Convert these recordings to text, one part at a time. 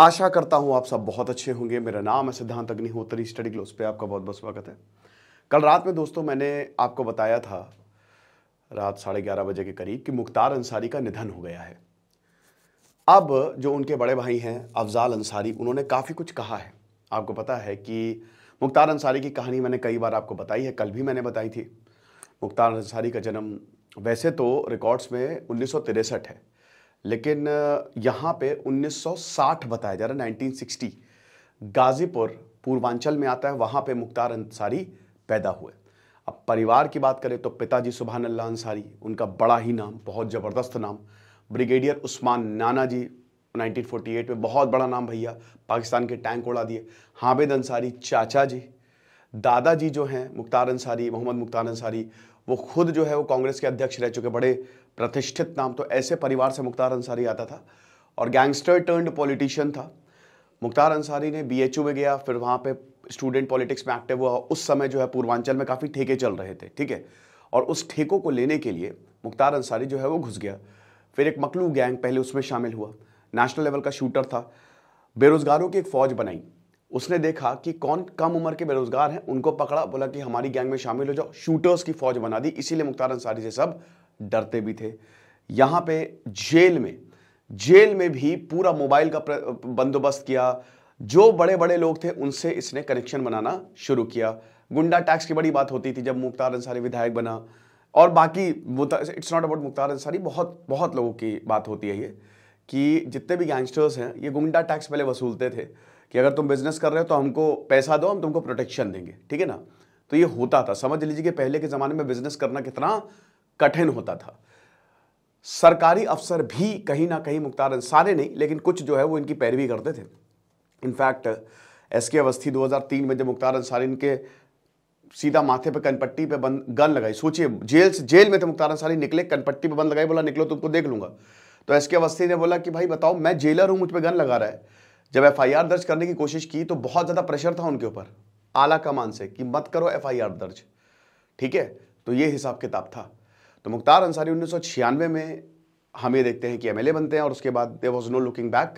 आशा करता हूँ आप सब बहुत अच्छे होंगे मेरा नाम है सिद्धांत अग्निहोत्री स्टडी ग्लोस पे आपका बहुत बहुत स्वागत है कल रात में दोस्तों मैंने आपको बताया था रात साढ़े ग्यारह बजे के करीब कि मुख्तार अंसारी का निधन हो गया है अब जो उनके बड़े भाई हैं अफजाल अंसारी उन्होंने काफ़ी कुछ कहा है आपको पता है कि मुख्तार अंसारी की कहानी मैंने कई बार आपको बताई है कल भी मैंने बताई थी मुख्तार अंसारी का जन्म वैसे तो रिकॉर्ड्स में उन्नीस है लेकिन यहाँ पे 1960 बताया जा रहा है 1960 गाजीपुर पूर्वांचल में आता है वहाँ पे मुख्तार अंसारी पैदा हुए अब परिवार की बात करें तो पिताजी सुबहान अल्लाह अंसारी उनका बड़ा ही नाम बहुत ज़बरदस्त नाम ब्रिगेडियर उस्मान नाना जी 1948 में बहुत बड़ा नाम भैया पाकिस्तान के टैंक उड़ा दिए हामिद अंसारी चाचा जी दादाजी जो हैं मुख्तार अंसारी मोहम्मद मुख्तार अंसारी वो खुद जो है वो कांग्रेस के अध्यक्ष रह चुके बड़े प्रतिष्ठित नाम तो ऐसे परिवार से मुख्तार अंसारी आता था और गैंगस्टर टर्नड पॉलिटिशियन था मुख्तार अंसारी ने बी में गया फिर वहाँ पर स्टूडेंट पॉलिटिक्स में एक्टिव हुआ उस समय जो है पूर्वांचल में काफ़ी ठेके चल रहे थे ठीक है और उस ठेकों को लेने के लिए मुख्तार अंसारी जो है वो घुस गया फिर एक मकलू गैंग पहले उसमें शामिल हुआ नेशनल लेवल का शूटर था बेरोज़गारों की एक फ़ौज बनाई उसने देखा कि कौन कम उम्र के बेरोज़गार हैं उनको पकड़ा बोला कि हमारी गैंग में शामिल हो जाओ शूटर्स की फ़ौज बना दी इसीलिए मुख्तार अंसारी से सब डरते भी थे यहाँ पे जेल में जेल में भी पूरा मोबाइल का बंदोबस्त किया जो बड़े बड़े लोग थे उनसे इसने कनेक्शन बनाना शुरू किया गुंडा टैक्स की बड़ी बात होती थी जब मुख्तार अंसारी विधायक बना और बाकी it's not about Mukhtar Ansari बहुत बहुत लोगों की बात होती है ये कि जितने भी गैंगस्टर्स हैं ये गुंडा टैक्स पहले वसूलते थे कि अगर तुम बिजनेस कर रहे हो तो हमको पैसा दो हम तुमको प्रोटेक्शन देंगे ठीक है ना तो ये होता था समझ लीजिए कि पहले के ज़माने में बिजनेस करना कितना कठिन होता था सरकारी अफसर भी कहीं ना कहीं मुख्तार सारे नहीं लेकिन कुछ जो है वो इनकी पैरवी करते थे इनफैक्ट एस के अवस्थी 2003 में जब मुख्तार अंसारी इनके सीधा माथे पर कनपट्टी पे बंद गन लगाई सोचिए जेल से जेल में थे तो मुख्तार अंसारी निकले कनपट्टी पे बंद लगाई बोला निकलो तुमको देख लूंगा तो एस के अवस्थी ने बोला कि भाई बताओ मैं जेलर हूँ मुझ पर गन लगा रहा है जब एफ दर्ज करने की कोशिश की तो बहुत ज़्यादा प्रेशर था उनके ऊपर आला कमान से कि मत करो एफ दर्ज ठीक है तो ये हिसाब किताब था तो मुख्तार अंसारी उन्नीस में हम ये देखते हैं कि एमएलए बनते हैं और उसके बाद there was no looking back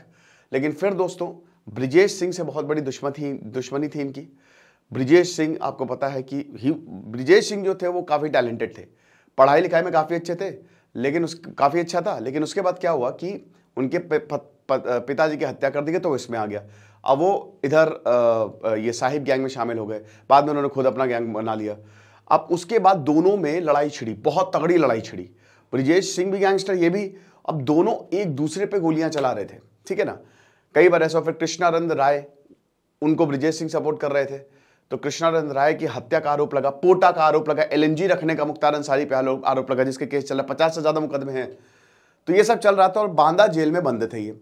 लेकिन फिर दोस्तों ब्रिजेश सिंह से बहुत बड़ी दुश्मन थी दुश्मनी थी इनकी ब्रिजेश सिंह आपको पता है कि ही ब्रिजेश सिंह जो थे वो काफ़ी टैलेंटेड थे पढ़ाई लिखाई में काफ़ी अच्छे थे लेकिन उस काफ़ी अच्छा था लेकिन उसके बाद क्या हुआ कि उनके पिताजी की हत्या कर दी गई तो वो इसमें आ गया अब वो इधर आ, ये साहिब गैंग में शामिल हो गए बाद में उन्होंने खुद अपना गैंग बना लिया अब उसके बाद दोनों में लड़ाई छिड़ी बहुत तगड़ी लड़ाई छिड़ी ब्रिजेश सिंह भी गैंगस्टर ये भी अब दोनों एक दूसरे पे गोलियां चला रहे थे ठीक है ना कई बार ऐसा फिर कृष्णानंद राय उनको ब्रिजेश सिंह सपोर्ट कर रहे थे तो कृष्णानंद राय की हत्या का आरोप लगा पोटा का आरोप लगा एल रखने का मुख्तार अंसारी पे आरोप लगा जिसके केस चला पचास से ज़्यादा मुकदमे हैं तो ये सब चल रहा था और बांदा जेल में बंद थे ये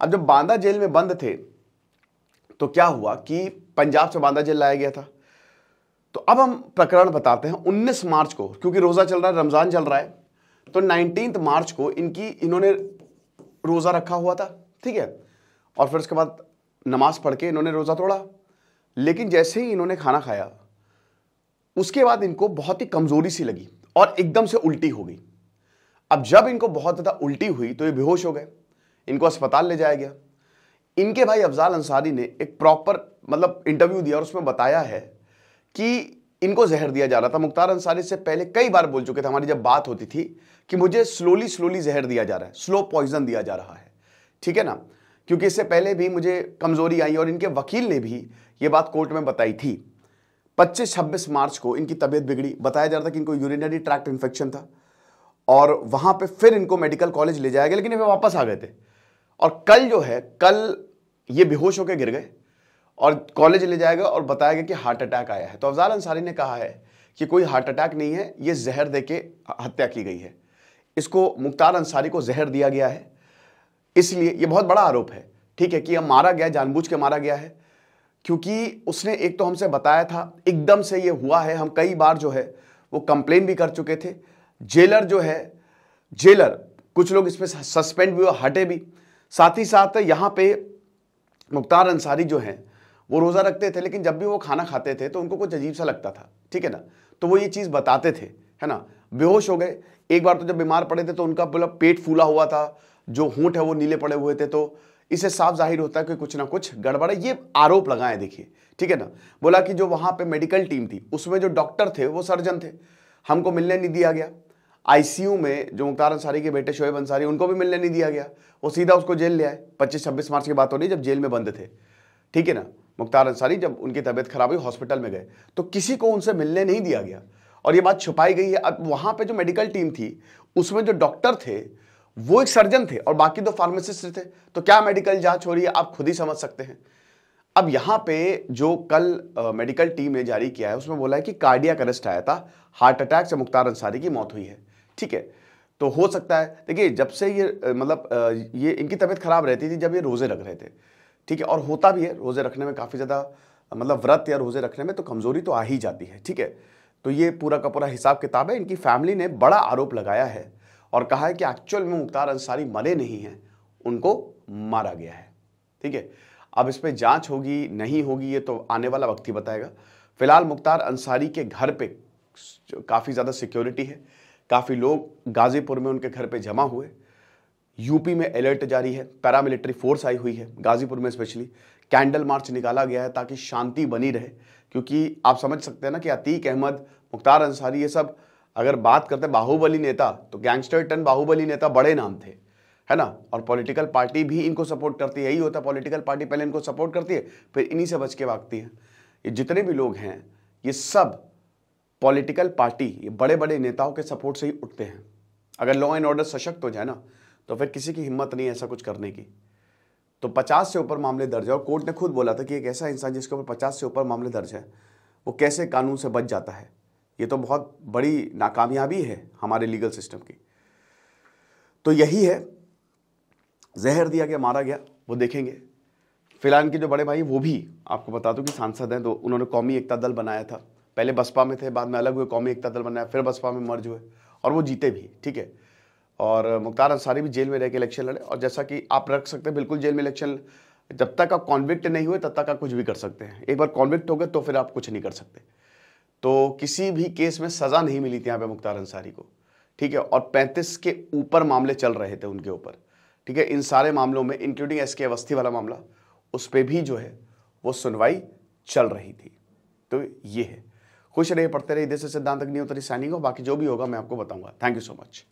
अब जब बांदा जेल में बंद थे तो क्या हुआ कि पंजाब से बांदा जेल लाया गया था तो अब हम प्रकरण बताते हैं 19 मार्च को क्योंकि रोज़ा चल रहा है रमज़ान चल रहा है तो नाइनटीन मार्च को इनकी इन्होंने रोज़ा रखा हुआ था ठीक है और फिर उसके बाद नमाज पढ़ के इन्होंने रोज़ा तोड़ा लेकिन जैसे ही इन्होंने खाना खाया उसके बाद इनको बहुत ही कमज़ोरी सी लगी और एकदम से उल्टी हो गई अब जब इनको बहुत ज़्यादा उल्टी हुई तो ये बेहोश हो गए इनको अस्पताल ले जाया गया इनके भाई अफजाल अंसारी ने एक प्रॉपर मतलब इंटरव्यू दिया और उसमें बताया है कि इनको जहर दिया जा रहा था मुख्तार अंसारी से पहले कई बार बोल चुके थे हमारी जब बात होती थी कि मुझे स्लोली स्लोली जहर दिया जा रहा है स्लो पॉइजन दिया जा रहा है ठीक है ना क्योंकि इससे पहले भी मुझे कमज़ोरी आई और इनके वकील ने भी ये बात कोर्ट में बताई थी 25-26 मार्च को इनकी तबीयत बिगड़ी बताया जा रहा था कि इनको यूरिनरी ट्रैक्ट इन्फेक्शन था और वहाँ पे फिर इनको मेडिकल कॉलेज ले जाया गया लेकिन वे वापस आ गए थे और कल जो है कल ये बेहोश होकर गिर गए और कॉलेज ले जाएगा और बताएगा कि हार्ट अटैक आया है तो अफजाल अंसारी ने कहा है कि कोई हार्ट अटैक नहीं है ये जहर दे के हत्या की गई है इसको मुख्तार अंसारी को जहर दिया गया है इसलिए ये बहुत बड़ा आरोप है ठीक है कि अब मारा गया जानबूझ के मारा गया है क्योंकि उसने एक तो हमसे बताया था एकदम से ये हुआ है हम कई बार जो है वो कंप्लेन भी कर चुके थे जेलर जो है जेलर कुछ लोग इसमें सस्पेंड भी हुए हटे भी साथ ही साथ यहाँ पे मुख्तार अंसारी जो हैं वो रोज़ा रखते थे लेकिन जब भी वो खाना खाते थे तो उनको कुछ अजीब सा लगता था ठीक है ना तो वो ये चीज़ बताते थे है ना बेहोश हो गए एक बार तो जब बीमार पड़े थे तो उनका बोला पेट फूला हुआ था जो होंठ है वो नीले पड़े हुए थे तो इससे साफ जाहिर होता है कि कुछ ना कुछ गड़बड़ है ये आरोप लगाए देखिए ठीक है ना बोला कि जो वहाँ पर मेडिकल टीम थी उसमें जो डॉक्टर थे वो सर्जन थे हमको मिलने नहीं दिया गया आईसीयू में जो मुख्तार अंसारी के बेटे शोएब अंसारी उनको भी मिलने नहीं दिया गया वो सीधा उसको जेल ले आए पच्चीस छब्बीस मार्च की बात हो रही जब जेल में बंद थे ठीक है ना मुख्तार अंसारी जब उनकी तबीयत खराब हुई हॉस्पिटल में गए तो किसी को उनसे मिलने नहीं दिया गया और ये बात छुपाई गई है अब वहाँ पे जो मेडिकल टीम थी उसमें जो डॉक्टर थे वो एक सर्जन थे और बाकी दो फार्मासिस्ट थे तो क्या मेडिकल जांच हो रही है आप खुद ही समझ सकते हैं अब यहाँ पे जो कल मेडिकल टीम ने जारी किया है उसमें बोला है कि कार्डिया करेस्ट आया था हार्ट अटैक से मुख्तार अंसारी की मौत हुई है ठीक है तो हो सकता है देखिए जब से ये मतलब ये इनकी तबीयत खराब रहती थी जब ये रोज़े रख रहे थे ठीक है और होता भी है रोज़े रखने में काफ़ी ज़्यादा मतलब व्रत या रोज़े रखने में तो कमज़ोरी तो आ ही जाती है ठीक है तो ये पूरा का पूरा हिसाब किताब है इनकी फैमिली ने बड़ा आरोप लगाया है और कहा है कि एक्चुअल में मुख्तार अंसारी मरे नहीं हैं उनको मारा गया है ठीक है अब इस पर जाँच होगी नहीं होगी ये तो आने वाला वक्त ही बताएगा फिलहाल मुख्तार अंसारी के घर पर काफ़ी ज़्यादा सिक्योरिटी है काफ़ी लोग गाज़ीपुर में उनके घर पर जमा हुए यूपी में अलर्ट जारी है पैरामिलिट्री फोर्स आई हुई है गाजीपुर में स्पेशली कैंडल मार्च निकाला गया है ताकि शांति बनी रहे क्योंकि आप समझ सकते हैं ना कि अतीक अहमद मुख्तार अंसारी ये सब अगर बात करते हैं बाहुबली नेता तो गैंगस्टर टन बाहुबली नेता बड़े नाम थे है ना और पॉलिटिकल पार्टी भी इनको सपोर्ट करती है यही होता है पॉलिटिकल पार्टी पहले इनको सपोर्ट करती है फिर इन्हीं से बच के भागती है ये जितने भी लोग हैं ये सब पॉलिटिकल पार्टी ये बड़े बड़े नेताओं के सपोर्ट से ही उठते हैं अगर लॉ एंड ऑर्डर सशक्त हो जाए ना तो फिर किसी की हिम्मत नहीं ऐसा कुछ करने की तो पचास से ऊपर मामले दर्ज है और कोर्ट ने खुद बोला था कि एक ऐसा इंसान जिसके ऊपर पचास से ऊपर मामले दर्ज है वो कैसे कानून से बच जाता है ये तो बहुत बड़ी नाकामयाबी है हमारे लीगल सिस्टम की तो यही है जहर दिया गया मारा गया वो देखेंगे फिलहाल के जो बड़े भाई वो भी आपको बता दूं कि सांसद हैं तो उन्होंने कौमी एकता दल बनाया था पहले बसपा में थे बाद में अलग हुए कौमी एकता दल बनाया फिर बसपा में मर्ज हुए और वो जीते भी ठीक है और मुख्तार अंसारी भी जेल में रह के इलेक्शन लड़े और जैसा कि आप रख सकते हैं बिल्कुल जेल में इलेक्शन जब तक आप कॉन्विक्ट नहीं हुए तब तक आप कुछ भी कर सकते हैं एक बार कॉन्विक्ट हो गए तो फिर आप कुछ नहीं कर सकते तो किसी भी केस में सज़ा नहीं मिली थी यहाँ पे मुख्तार अंसारी को ठीक है और 35 के ऊपर मामले चल रहे थे उनके ऊपर ठीक है इन सारे मामलों में इंक्लूडिंग एस के अवस्थी वाला मामला उस पर भी जो है वो सुनवाई चल रही थी तो ये है खुश रहिए पढ़ते रहिए देश से सिद्धांत अग्निहोत्री सैनिक हो बाकी जो भी होगा मैं आपको बताऊंगा थैंक यू सो मच